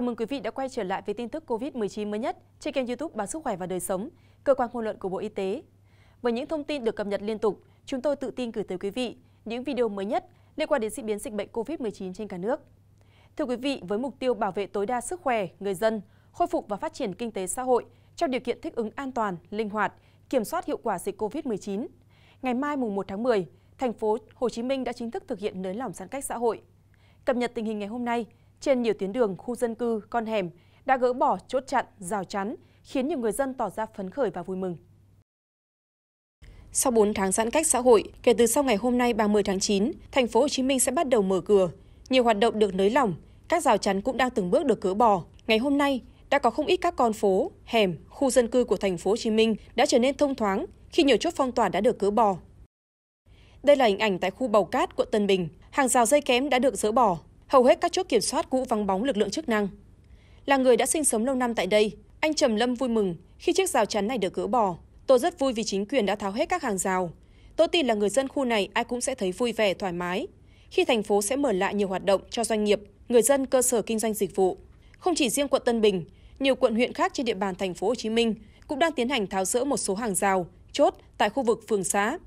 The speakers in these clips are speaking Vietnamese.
Chào mừng quý vị đã quay trở lại với tin tức COVID-19 mới nhất trên kênh YouTube Báo Sức khỏe và đời sống, cơ quan ngôn luận của Bộ Y tế. Với những thông tin được cập nhật liên tục, chúng tôi tự tin gửi tới quý vị những video mới nhất liên quan đến diễn biến dịch bệnh COVID-19 trên cả nước. Thưa quý vị, với mục tiêu bảo vệ tối đa sức khỏe người dân, khôi phục và phát triển kinh tế xã hội trong điều kiện thích ứng an toàn, linh hoạt, kiểm soát hiệu quả dịch COVID-19, ngày mai mùng 1 tháng 10, thành phố Hồ Chí Minh đã chính thức thực hiện nới lỏng giãn cách xã hội. Cập nhật tình hình ngày hôm nay, trên nhiều tuyến đường, khu dân cư, con hẻm đã gỡ bỏ chốt chặn, rào chắn, khiến nhiều người dân tỏ ra phấn khởi và vui mừng. Sau 4 tháng giãn cách xã hội, kể từ sau ngày hôm nay 30 tháng 9, thành phố Hồ Chí Minh sẽ bắt đầu mở cửa. Nhiều hoạt động được nới lỏng, các rào chắn cũng đang từng bước được gỡ bỏ. Ngày hôm nay, đã có không ít các con phố, hẻm, khu dân cư của thành phố Hồ Chí Minh đã trở nên thông thoáng khi nhiều chốt phong tỏa đã được gỡ bỏ. Đây là hình ảnh tại khu Bầu Cát, quận Tân Bình. Hàng rào dây kém đã được dỡ bỏ, Hầu hết các chốt kiểm soát cũ vắng bóng lực lượng chức năng. Là người đã sinh sống lâu năm tại đây, anh Trầm Lâm vui mừng khi chiếc rào chắn này được gỡ bỏ. Tôi rất vui vì chính quyền đã tháo hết các hàng rào. Tôi tin là người dân khu này ai cũng sẽ thấy vui vẻ, thoải mái khi thành phố sẽ mở lại nhiều hoạt động cho doanh nghiệp, người dân, cơ sở kinh doanh dịch vụ. Không chỉ riêng quận Tân Bình, nhiều quận huyện khác trên địa bàn thành phố Hồ Chí Minh cũng đang tiến hành tháo rỡ một số hàng rào, chốt tại khu vực phường xã.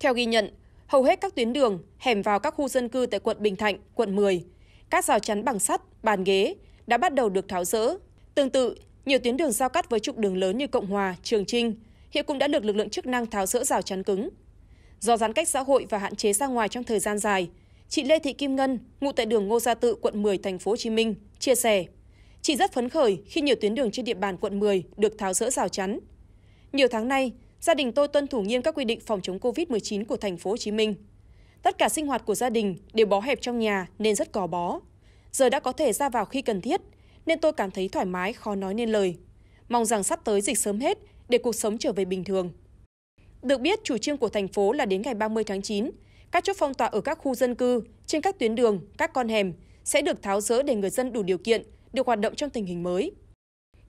Theo ghi nhận, Hầu hết các tuyến đường, hẻm vào các khu dân cư tại quận Bình Thạnh, quận 10, các rào chắn bằng sắt, bàn ghế đã bắt đầu được tháo rỡ. Tương tự, nhiều tuyến đường giao cắt với trục đường lớn như Cộng Hòa, Trường Trinh hiện cũng đã được lực lượng chức năng tháo rỡ rào chắn cứng. Do giãn cách xã hội và hạn chế ra ngoài trong thời gian dài, chị Lê Thị Kim Ngân, ngụ tại đường Ngô Gia Tự, quận 10, thành phố Hồ Chí Minh, chia sẻ: "Chị rất phấn khởi khi nhiều tuyến đường trên địa bàn quận 10 được tháo rỡ rào chắn. Nhiều tháng nay, gia đình tôi tuân thủ nghiêm các quy định phòng chống covid 19 của thành phố Hồ Chí Minh. Tất cả sinh hoạt của gia đình đều bó hẹp trong nhà nên rất cò bó. Giờ đã có thể ra vào khi cần thiết, nên tôi cảm thấy thoải mái khó nói nên lời. Mong rằng sắp tới dịch sớm hết để cuộc sống trở về bình thường. Được biết, chủ trương của thành phố là đến ngày 30 tháng 9, các chốt phong tỏa ở các khu dân cư, trên các tuyến đường, các con hẻm sẽ được tháo dỡ để người dân đủ điều kiện được hoạt động trong tình hình mới.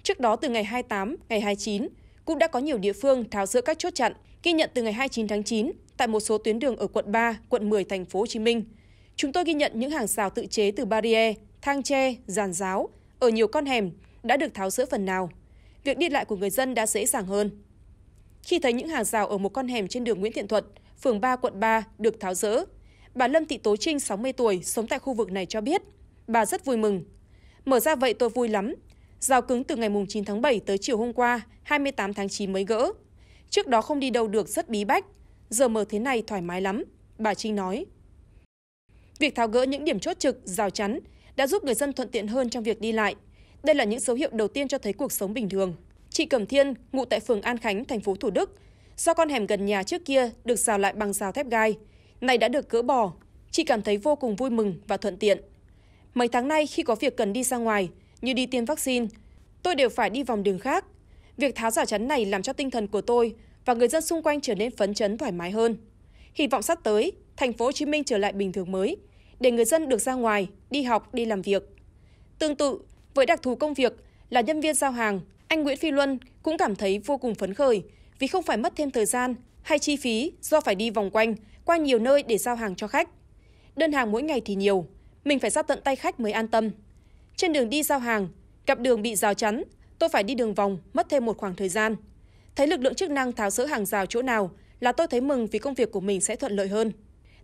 Trước đó từ ngày 28, ngày 29, cũng đã có nhiều địa phương tháo rỡ các chốt chặn ghi nhận từ ngày 29 tháng 9 tại một số tuyến đường ở quận 3, quận 10 thành phố Hồ Chí Minh. Chúng tôi ghi nhận những hàng rào tự chế từ barrier, thang tre, giàn giáo ở nhiều con hẻm đã được tháo rỡ phần nào. Việc đi lại của người dân đã dễ dàng hơn. Khi thấy những hàng rào ở một con hẻm trên đường Nguyễn Thiện Thuật, phường 3 quận 3 được tháo rỡ, bà Lâm Thị Tố Trinh 60 tuổi sống tại khu vực này cho biết, bà rất vui mừng. Mở ra vậy tôi vui lắm, Rào cứng từ ngày 9 tháng 7 tới chiều hôm qua, 28 tháng 9 mới gỡ. Trước đó không đi đâu được rất bí bách, giờ mở thế này thoải mái lắm, bà Trinh nói. Việc tháo gỡ những điểm chốt trực, rào chắn đã giúp người dân thuận tiện hơn trong việc đi lại. Đây là những dấu hiệu đầu tiên cho thấy cuộc sống bình thường. Chị Cẩm Thiên, ngụ tại phường An Khánh, thành phố Thủ Đức, do con hẻm gần nhà trước kia được rào lại bằng rào thép gai, này đã được cỡ bỏ, chị cảm thấy vô cùng vui mừng và thuận tiện. Mấy tháng nay khi có việc cần đi ra ngoài, như đi tiêm vaccine, tôi đều phải đi vòng đường khác. Việc tháo rào chắn này làm cho tinh thần của tôi và người dân xung quanh trở nên phấn chấn thoải mái hơn. Hy vọng sắp tới, thành phố Hồ Chí Minh trở lại bình thường mới để người dân được ra ngoài, đi học, đi làm việc. Tương tự, với đặc thù công việc là nhân viên giao hàng, anh Nguyễn Phi Luân cũng cảm thấy vô cùng phấn khởi vì không phải mất thêm thời gian hay chi phí do phải đi vòng quanh qua nhiều nơi để giao hàng cho khách. Đơn hàng mỗi ngày thì nhiều, mình phải ra tận tay khách mới an tâm. Trên đường đi giao hàng, gặp đường bị rào chắn, tôi phải đi đường vòng, mất thêm một khoảng thời gian. Thấy lực lượng chức năng tháo rỡ hàng rào chỗ nào là tôi thấy mừng vì công việc của mình sẽ thuận lợi hơn.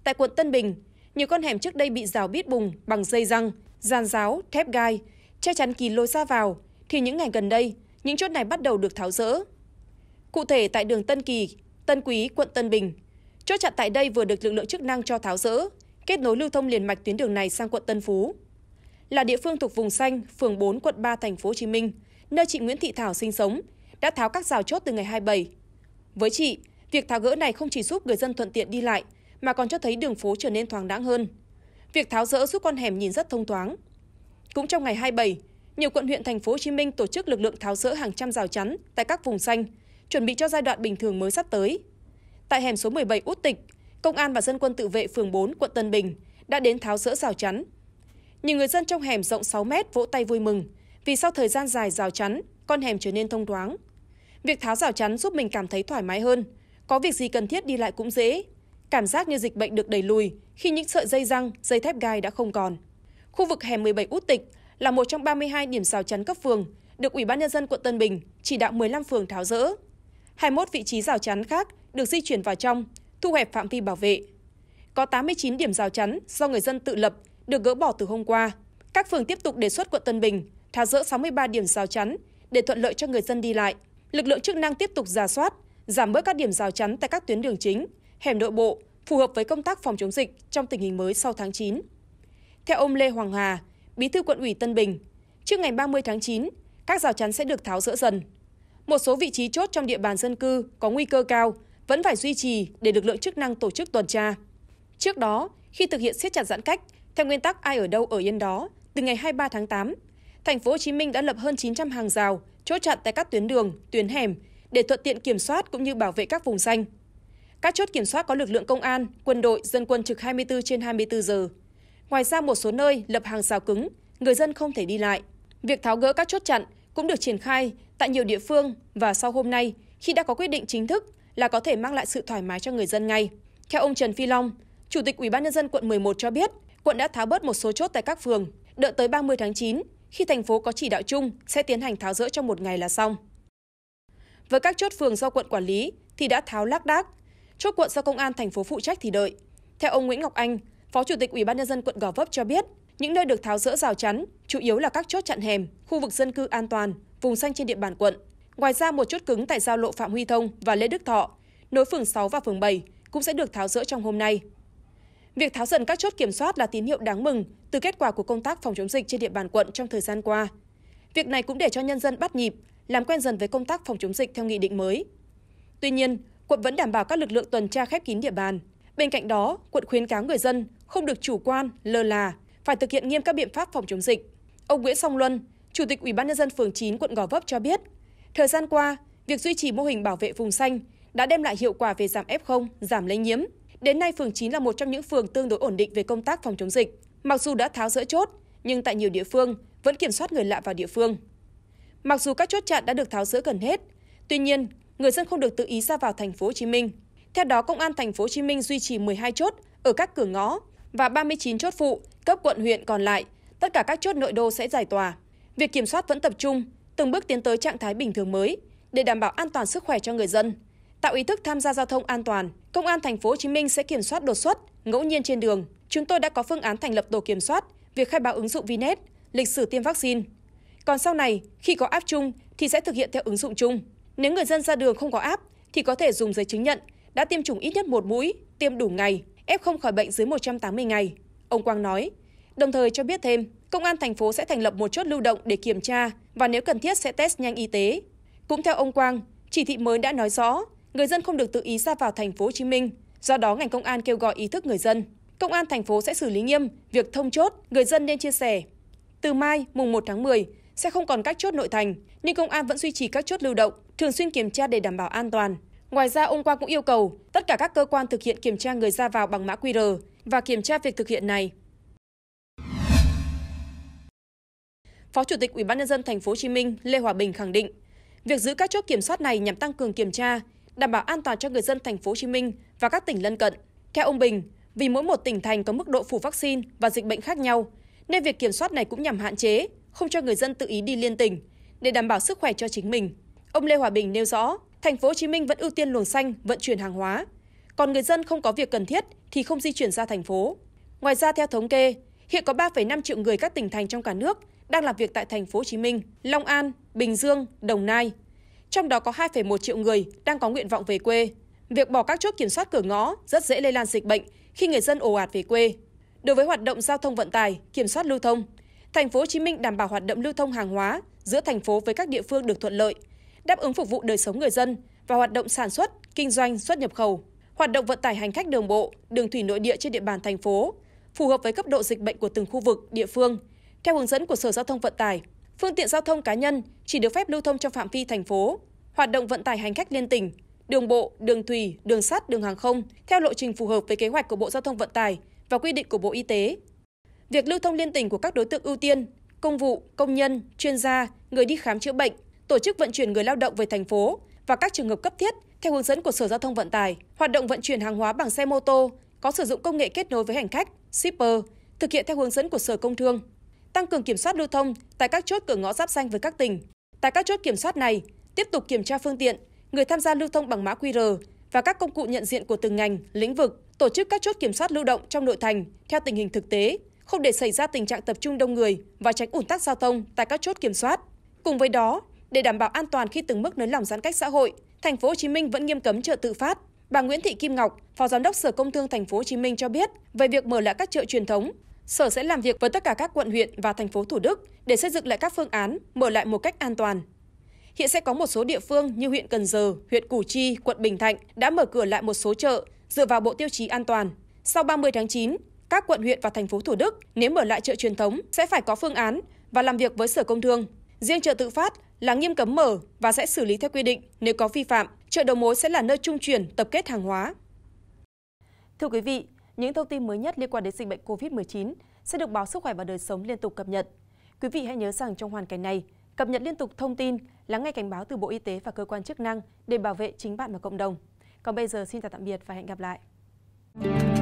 Tại quận Tân Bình, nhiều con hẻm trước đây bị rào bít bùng bằng dây răng, giàn giáo, thép gai, che chắn kỳ lối ra vào, thì những ngày gần đây, những chốt này bắt đầu được tháo rỡ. Cụ thể tại đường Tân Kỳ, Tân Quý, quận Tân Bình, chốt chặn tại đây vừa được lực lượng chức năng cho tháo rỡ, kết nối lưu thông liền mạch tuyến đường này sang quận Tân Phú là địa phương thuộc vùng xanh, phường 4, quận 3, thành phố Hồ Chí Minh, nơi chị Nguyễn Thị Thảo sinh sống, đã tháo các rào chốt từ ngày 27. Với chị, việc tháo gỡ này không chỉ giúp người dân thuận tiện đi lại mà còn cho thấy đường phố trở nên thoáng đãng hơn. Việc tháo rỡ giúp con hẻm nhìn rất thông thoáng. Cũng trong ngày 27, nhiều quận huyện thành phố Hồ Chí Minh tổ chức lực lượng tháo rỡ hàng trăm rào chắn tại các vùng xanh, chuẩn bị cho giai đoạn bình thường mới sắp tới. Tại hẻm số 17 Út Tịch, Công an và dân quân tự vệ phường 4 quận Tân Bình đã đến tháo rỡ rào chắn, nhiều người dân trong hẻm rộng 6 mét vỗ tay vui mừng vì sau thời gian dài rào chắn, con hẻm trở nên thông thoáng. Việc tháo rào chắn giúp mình cảm thấy thoải mái hơn, có việc gì cần thiết đi lại cũng dễ. Cảm giác như dịch bệnh được đẩy lùi khi những sợi dây răng, dây thép gai đã không còn. Khu vực hẻm 17 Út Tịch là một trong 32 điểm rào chắn cấp phường được Ủy ban nhân dân quận Tân Bình chỉ đạo 15 phường tháo rỡ. 21 vị trí rào chắn khác được di chuyển vào trong, thu hẹp phạm vi bảo vệ. Có 89 điểm rào chắn do người dân tự lập được gỡ bỏ từ hôm qua, các phường tiếp tục đề xuất quận Tân Bình tháo rỡ 63 điểm rào chắn để thuận lợi cho người dân đi lại. Lực lượng chức năng tiếp tục giả soát, giảm bớt các điểm rào chắn tại các tuyến đường chính, hẻm nội bộ phù hợp với công tác phòng chống dịch trong tình hình mới sau tháng 9. Theo ông Lê Hoàng Hà, Bí thư quận ủy Tân Bình, trước ngày 30 tháng 9, các rào chắn sẽ được tháo rỡ dần. Một số vị trí chốt trong địa bàn dân cư có nguy cơ cao vẫn phải duy trì để lực lượng chức năng tổ chức tuần tra. Trước đó, khi thực hiện siết chặt giãn cách, theo nguyên tắc ai ở đâu ở yên đó, từ ngày 23 tháng 8, thành phố Hồ Chí Minh đã lập hơn 900 hàng rào, chốt chặn tại các tuyến đường, tuyến hẻm để thuận tiện kiểm soát cũng như bảo vệ các vùng xanh. Các chốt kiểm soát có lực lượng công an, quân đội, dân quân trực 24 trên 24 giờ. Ngoài ra một số nơi lập hàng rào cứng, người dân không thể đi lại. Việc tháo gỡ các chốt chặn cũng được triển khai tại nhiều địa phương và sau hôm nay khi đã có quyết định chính thức là có thể mang lại sự thoải mái cho người dân ngay. Theo ông Trần Phi Long, Chủ tịch Ủy ban nhân dân quận 11 cho biết, quận đã tháo bớt một số chốt tại các phường, đợi tới 30 tháng 9, khi thành phố có chỉ đạo chung sẽ tiến hành tháo rỡ trong một ngày là xong. Với các chốt phường do quận quản lý thì đã tháo lác đác, chốt quận do công an thành phố phụ trách thì đợi. Theo ông Nguyễn Ngọc Anh, Phó Chủ tịch Ủy ban nhân dân quận Gò Vấp cho biết, những nơi được tháo rỡ rào chắn chủ yếu là các chốt chặn hẻm, khu vực dân cư an toàn, vùng xanh trên địa bàn quận. Ngoài ra một chốt cứng tại giao lộ Phạm Huy Thông và Lê Đức Thọ, nối phường 6 và phường 7 cũng sẽ được tháo rỡ trong hôm nay. Việc tháo dần các chốt kiểm soát là tín hiệu đáng mừng từ kết quả của công tác phòng chống dịch trên địa bàn quận trong thời gian qua. Việc này cũng để cho nhân dân bắt nhịp, làm quen dần với công tác phòng chống dịch theo nghị định mới. Tuy nhiên, quận vẫn đảm bảo các lực lượng tuần tra khép kín địa bàn. Bên cạnh đó, quận khuyến cáo người dân không được chủ quan, lơ là, phải thực hiện nghiêm các biện pháp phòng chống dịch. Ông Nguyễn Song Luân, Chủ tịch Ủy ban nhân dân phường 9 quận Gò Vấp cho biết, thời gian qua, việc duy trì mô hình bảo vệ vùng xanh đã đem lại hiệu quả về giảm F0, giảm lây nhiễm, Đến nay, phường 9 là một trong những phường tương đối ổn định về công tác phòng chống dịch. Mặc dù đã tháo rỡ chốt, nhưng tại nhiều địa phương vẫn kiểm soát người lạ vào địa phương. Mặc dù các chốt chặn đã được tháo rỡ gần hết, tuy nhiên, người dân không được tự ý ra vào thành phố Hồ Chí Minh. Theo đó, công an thành phố Hồ Chí Minh duy trì 12 chốt ở các cửa ngõ và 39 chốt phụ cấp quận huyện còn lại, tất cả các chốt nội đô sẽ giải tỏa. Việc kiểm soát vẫn tập trung, từng bước tiến tới trạng thái bình thường mới để đảm bảo an toàn sức khỏe cho người dân Tạo ý thức tham gia giao thông an toàn, Công an thành phố Hồ Chí Minh sẽ kiểm soát đột xuất, ngẫu nhiên trên đường. Chúng tôi đã có phương án thành lập tổ kiểm soát, việc khai báo ứng dụng Vinet, lịch sử tiêm vaccine. Còn sau này, khi có app chung thì sẽ thực hiện theo ứng dụng chung. Nếu người dân ra đường không có app thì có thể dùng giấy chứng nhận đã tiêm chủng ít nhất một mũi, tiêm đủ ngày, f không khỏi bệnh dưới 180 ngày, ông Quang nói. Đồng thời cho biết thêm, công an thành phố sẽ thành lập một chốt lưu động để kiểm tra và nếu cần thiết sẽ test nhanh y tế. Cũng theo ông Quang, chỉ thị mới đã nói rõ người dân không được tự ý ra vào thành phố Hồ Chí Minh, do đó ngành công an kêu gọi ý thức người dân. Công an thành phố sẽ xử lý nghiêm việc thông chốt, người dân nên chia sẻ. Từ mai, mùng 1 tháng 10 sẽ không còn các chốt nội thành, nhưng công an vẫn duy trì các chốt lưu động, thường xuyên kiểm tra để đảm bảo an toàn. Ngoài ra, ông Quang cũng yêu cầu tất cả các cơ quan thực hiện kiểm tra người ra vào bằng mã QR và kiểm tra việc thực hiện này. Phó Chủ tịch Ủy ban nhân dân thành phố Hồ Chí Minh Lê Hòa Bình khẳng định, việc giữ các chốt kiểm soát này nhằm tăng cường kiểm tra, đảm bảo an toàn cho người dân Thành phố Hồ Chí Minh và các tỉnh lân cận. Theo ông Bình, vì mỗi một tỉnh thành có mức độ phủ vaccine và dịch bệnh khác nhau, nên việc kiểm soát này cũng nhằm hạn chế, không cho người dân tự ý đi liên tỉnh để đảm bảo sức khỏe cho chính mình. Ông Lê Hòa Bình nêu rõ, thành phố Hồ Chí Minh vẫn ưu tiên luồng xanh vận chuyển hàng hóa, còn người dân không có việc cần thiết thì không di chuyển ra thành phố. Ngoài ra theo thống kê, hiện có 3,5 triệu người các tỉnh thành trong cả nước đang làm việc tại thành phố Hồ Chí Minh, Long An, Bình Dương, Đồng Nai, trong đó có 2,1 triệu người đang có nguyện vọng về quê. Việc bỏ các chốt kiểm soát cửa ngõ rất dễ lây lan dịch bệnh khi người dân ồ ạt về quê. Đối với hoạt động giao thông vận tải, kiểm soát lưu thông, thành phố Hồ Chí Minh đảm bảo hoạt động lưu thông hàng hóa giữa thành phố với các địa phương được thuận lợi, đáp ứng phục vụ đời sống người dân và hoạt động sản xuất, kinh doanh, xuất nhập khẩu, hoạt động vận tải hành khách đường bộ, đường thủy nội địa trên địa bàn thành phố, phù hợp với cấp độ dịch bệnh của từng khu vực, địa phương theo hướng dẫn của Sở Giao thông Vận tải phương tiện giao thông cá nhân chỉ được phép lưu thông trong phạm vi thành phố hoạt động vận tải hành khách liên tỉnh đường bộ đường thủy đường sắt đường hàng không theo lộ trình phù hợp với kế hoạch của bộ giao thông vận tải và quy định của bộ y tế việc lưu thông liên tỉnh của các đối tượng ưu tiên công vụ công nhân chuyên gia người đi khám chữa bệnh tổ chức vận chuyển người lao động về thành phố và các trường hợp cấp thiết theo hướng dẫn của sở giao thông vận tải hoạt động vận chuyển hàng hóa bằng xe mô tô có sử dụng công nghệ kết nối với hành khách shipper thực hiện theo hướng dẫn của sở công thương tăng cường kiểm soát lưu thông tại các chốt cửa ngõ giáp xanh với các tỉnh. Tại các chốt kiểm soát này, tiếp tục kiểm tra phương tiện, người tham gia lưu thông bằng mã QR và các công cụ nhận diện của từng ngành, lĩnh vực, tổ chức các chốt kiểm soát lưu động trong nội thành theo tình hình thực tế, không để xảy ra tình trạng tập trung đông người và tránh ủn tắc giao thông tại các chốt kiểm soát. Cùng với đó, để đảm bảo an toàn khi từng mức nới lỏng giãn cách xã hội, thành phố Hồ Chí Minh vẫn nghiêm cấm chợ tự phát. Bà Nguyễn Thị Kim Ngọc, Phó Giám đốc Sở Công Thương thành phố Hồ Chí Minh cho biết về việc mở lại các chợ truyền thống sở sẽ làm việc với tất cả các quận huyện và thành phố Thủ Đức để xây dựng lại các phương án mở lại một cách an toàn. Hiện sẽ có một số địa phương như huyện Cần Giờ, huyện Củ Chi, quận Bình Thạnh đã mở cửa lại một số chợ dựa vào bộ tiêu chí an toàn. Sau 30 tháng 9, các quận huyện và thành phố Thủ Đức nếu mở lại chợ truyền thống sẽ phải có phương án và làm việc với Sở Công Thương. Riêng chợ tự phát là nghiêm cấm mở và sẽ xử lý theo quy định nếu có vi phạm. Chợ đầu mối sẽ là nơi trung chuyển tập kết hàng hóa. Thưa quý vị, những thông tin mới nhất liên quan đến dịch bệnh COVID-19 sẽ được báo Sức khỏe và đời sống liên tục cập nhật. Quý vị hãy nhớ rằng trong hoàn cảnh này, cập nhật liên tục thông tin, lắng nghe cảnh báo từ Bộ Y tế và cơ quan chức năng để bảo vệ chính bạn và cộng đồng. Còn bây giờ xin chào tạm biệt và hẹn gặp lại.